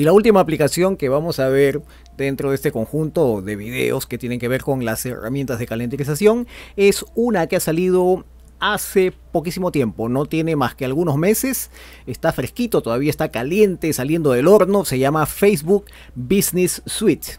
Y la última aplicación que vamos a ver dentro de este conjunto de videos que tienen que ver con las herramientas de calendarización es una que ha salido hace poquísimo tiempo, no tiene más que algunos meses, está fresquito, todavía está caliente, saliendo del horno, se llama Facebook Business Suite.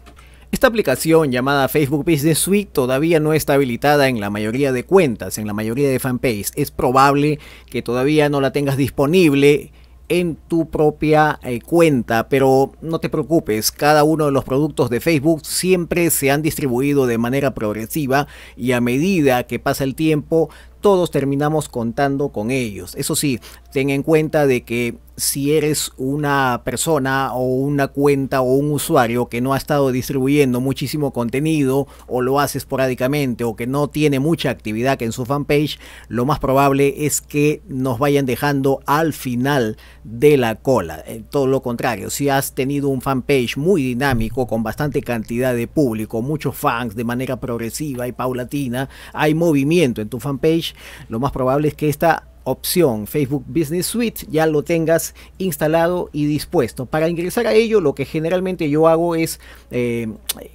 Esta aplicación llamada Facebook Business Suite todavía no está habilitada en la mayoría de cuentas, en la mayoría de fanpages. Es probable que todavía no la tengas disponible en tu propia eh, cuenta, pero no te preocupes, cada uno de los productos de Facebook siempre se han distribuido de manera progresiva y a medida que pasa el tiempo todos terminamos contando con ellos. Eso sí, ten en cuenta de que si eres una persona o una cuenta o un usuario que no ha estado distribuyendo muchísimo contenido o lo hace esporádicamente o que no tiene mucha actividad en su fanpage, lo más probable es que nos vayan dejando al final de la cola. Eh, todo lo contrario, si has tenido un fanpage muy dinámico con bastante cantidad de público, muchos fans de manera progresiva y paulatina, hay movimiento en tu fanpage, lo más probable es que esta opción Facebook Business Suite ya lo tengas instalado y dispuesto. Para ingresar a ello, lo que generalmente yo hago es eh,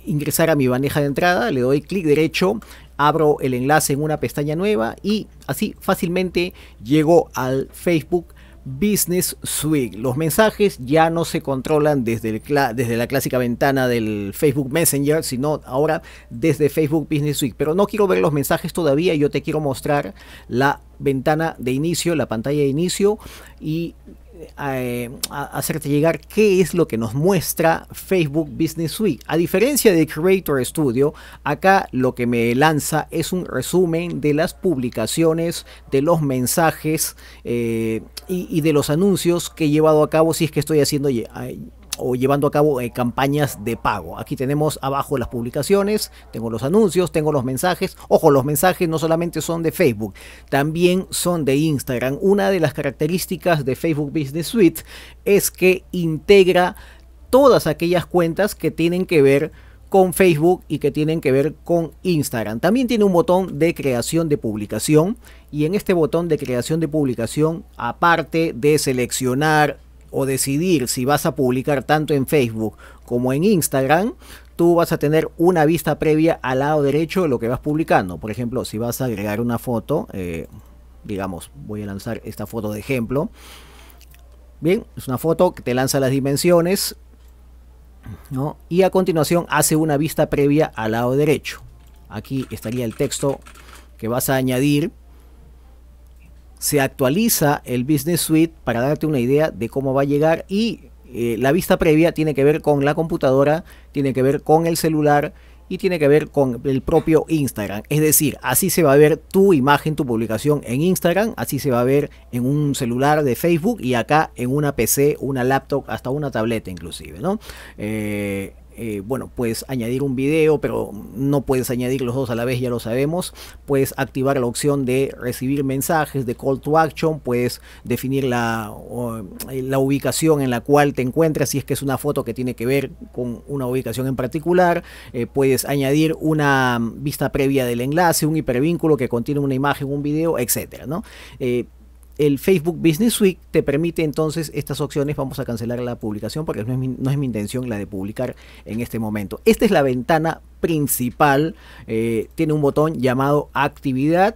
ingresar a mi bandeja de entrada, le doy clic derecho, abro el enlace en una pestaña nueva y así fácilmente llego al Facebook Business Suite. Los mensajes ya no se controlan desde, la clásica ventana del Facebook Messenger, sino ahora desde Facebook Business Suite. Pero no quiero ver los mensajes todavía, yo te quiero mostrar la ventana de inicio, la pantalla de inicio y eh, hacerte llegar qué es lo que nos muestra Facebook Business Suite. A diferencia de Creator Studio, acá lo que me lanza es un resumen de las publicaciones, de los mensajes eh, y, de los anuncios que he llevado a cabo si es que estoy haciendo eh, o llevando a cabo eh, campañas de pago. Aquí tenemos abajo las publicaciones, tengo los anuncios, tengo los mensajes. Ojo, los mensajes no solamente son de Facebook, también son de Instagram. Una de las características de Facebook Business Suite es que integra todas aquellas cuentas que tienen que ver con Facebook y que tienen que ver con Instagram. También tiene un botón de creación de publicación y en este botón de creación de publicación, aparte de seleccionar o decidir si vas a publicar tanto en Facebook como en Instagram, tú vas a tener una vista previa al lado derecho de lo que vas publicando. Por ejemplo, si vas a agregar una foto, eh, digamos, voy a lanzar esta foto de ejemplo. Bien, es una foto que te lanza las dimensiones y a continuación hace una vista previa al lado derecho. Aquí estaría el texto que vas a añadir se actualiza el Business Suite para darte una idea de cómo va a llegar y eh, la vista previa tiene que ver con la computadora, tiene que ver con el celular y tiene que ver con el propio Instagram. Es decir, así se va a ver tu imagen, tu publicación en Instagram, así se va a ver en un celular de Facebook y acá en una PC, una laptop, hasta una tableta inclusive, ¿no? Eh, eh, bueno, puedes añadir un video, pero no puedes añadir los dos a la vez, ya lo sabemos. Puedes activar la opción de recibir mensajes, de call to action, puedes definir la, eh, la ubicación en la cual te encuentras, si es que es una foto que tiene que ver con una ubicación en particular. Eh, puedes añadir una vista previa del enlace, un hipervínculo que contiene una imagen, un video, etcétera, ¿no? el Facebook Business Week te permite entonces estas opciones. Vamos a cancelar la publicación porque no es, mi, intención la de publicar en este momento. Esta es la ventana principal. Eh, tiene un botón llamado actividad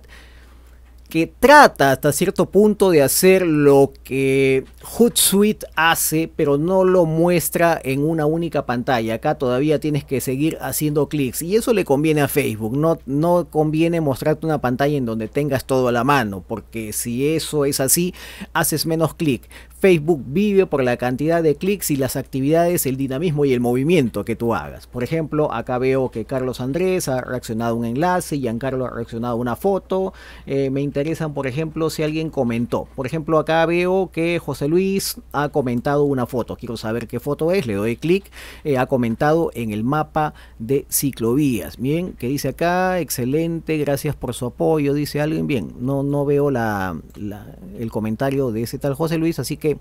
que trata hasta cierto punto de hacer lo que Hootsuite hace, pero no lo muestra en una única pantalla. Acá todavía tienes que seguir haciendo clics y eso le conviene a Facebook. No, no conviene mostrarte una pantalla en donde tengas todo a la mano, porque si eso es así, haces menos clic. Facebook vive por la cantidad de clics y las actividades, el dinamismo y el movimiento que tú hagas. Por ejemplo, acá veo que Carlos Andrés ha reaccionado a un enlace, Giancarlo ha reaccionado a una foto. Eh, me interesa por ejemplo, si alguien comentó. Por ejemplo, acá veo que José Luis ha comentado una foto. Quiero saber qué foto es, le doy clic. Eh, ha comentado en el mapa de ciclovías. Bien, qué dice acá, excelente, gracias por su apoyo, dice alguien. Bien, no, no veo el comentario de ese tal José Luis, así que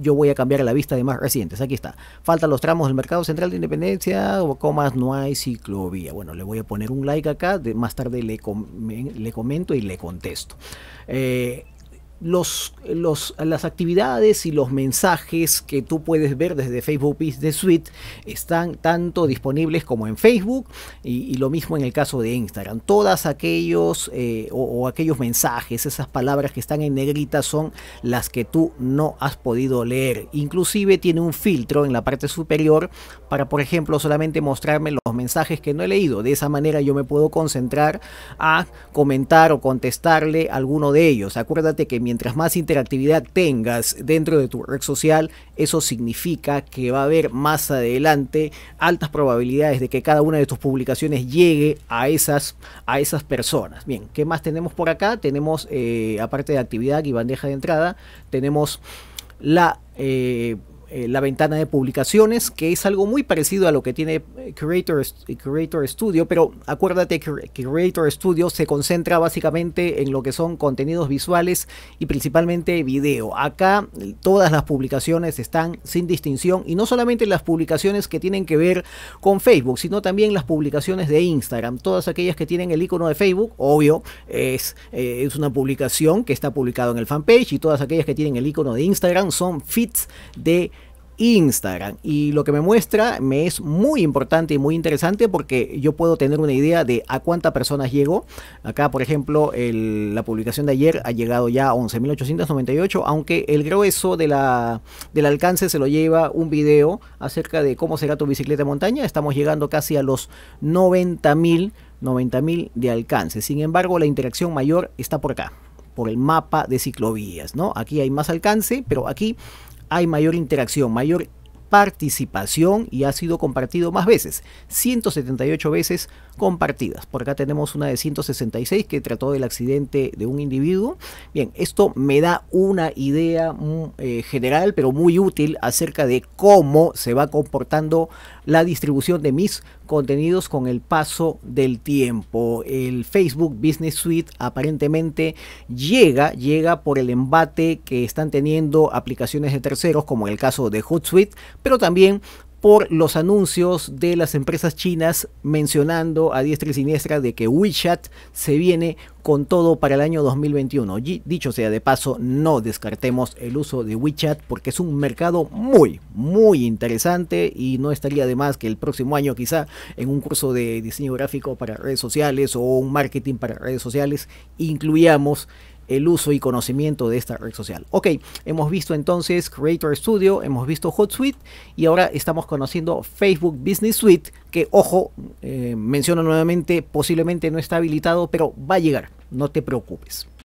yo voy a cambiar la vista de más recientes. Aquí está. Faltan los tramos del Mercado Central de Independencia, o comas, no hay ciclovía. Bueno, le voy a poner un like acá, más tarde le comento y le contesto. Eh, los, las actividades y los mensajes que tú puedes ver desde Facebook de Suite están tanto disponibles como en Facebook y, lo mismo en el caso de Instagram. Todas aquellos eh, o, aquellos mensajes, esas palabras que están en negrita son las que tú no has podido leer. Inclusive tiene un filtro en la parte superior para, por ejemplo, solamente mostrarme mensajes que no he leído. De esa manera yo me puedo concentrar a comentar o contestarle alguno de ellos. Acuérdate que mientras más interactividad tengas dentro de tu red social, eso significa que va a haber más adelante altas probabilidades de que cada una de tus publicaciones llegue a esas, a esas personas. Bien, ¿qué más tenemos por acá? Tenemos, eh, aparte de actividad y bandeja de entrada, tenemos la... Eh, eh, la ventana de publicaciones, que es algo muy parecido a lo que tiene eh, Creator eh, Creator Studio, pero acuérdate que Creator Studio se concentra básicamente en lo que son contenidos visuales y principalmente video. Acá todas las publicaciones están sin distinción y no solamente las publicaciones que tienen que ver con Facebook, sino también las publicaciones de Instagram. Todas aquellas que tienen el icono de Facebook, obvio, es, es una publicación que está publicado en el fanpage y todas aquellas que tienen el icono de Instagram son feeds de Instagram. Y lo que me muestra me es muy importante y muy interesante porque yo puedo tener una idea de a cuántas personas llego. Acá, por ejemplo, la publicación de ayer ha llegado ya a 11.898, aunque el grueso de la, del alcance se lo lleva un video acerca de cómo será tu bicicleta de montaña. Estamos llegando casi a los 90.000 90.000 de alcance. Sin embargo, la interacción mayor está por acá, por el mapa de ciclovías, ¿no? Aquí hay más alcance, pero aquí hay mayor interacción, mayor participación y ha sido compartido más veces, 178 veces compartidas. Por acá tenemos una de 166 que trató del accidente de un individuo. Bien, esto me da una idea mm, eh, general, pero muy útil acerca de cómo se va comportando la distribución de mis contenidos con el paso del tiempo. El Facebook Business Suite aparentemente llega, llega por el embate que están teniendo aplicaciones de terceros, como el caso de Hootsuite, pero también por los anuncios de las empresas chinas mencionando a diestra y siniestra de que WeChat se viene con todo para el año 2021. dicho sea de paso, no descartemos el uso de WeChat porque es un mercado muy, muy interesante y no estaría de más que el próximo año quizá en un curso de diseño gráfico para redes sociales o un marketing para redes sociales incluyamos el uso y conocimiento de esta red social. Ok, hemos visto entonces Creator Studio, hemos visto Suite y ahora estamos conociendo Facebook Business Suite, que ojo, eh, menciono nuevamente, posiblemente no está habilitado, pero va a llegar, no te preocupes.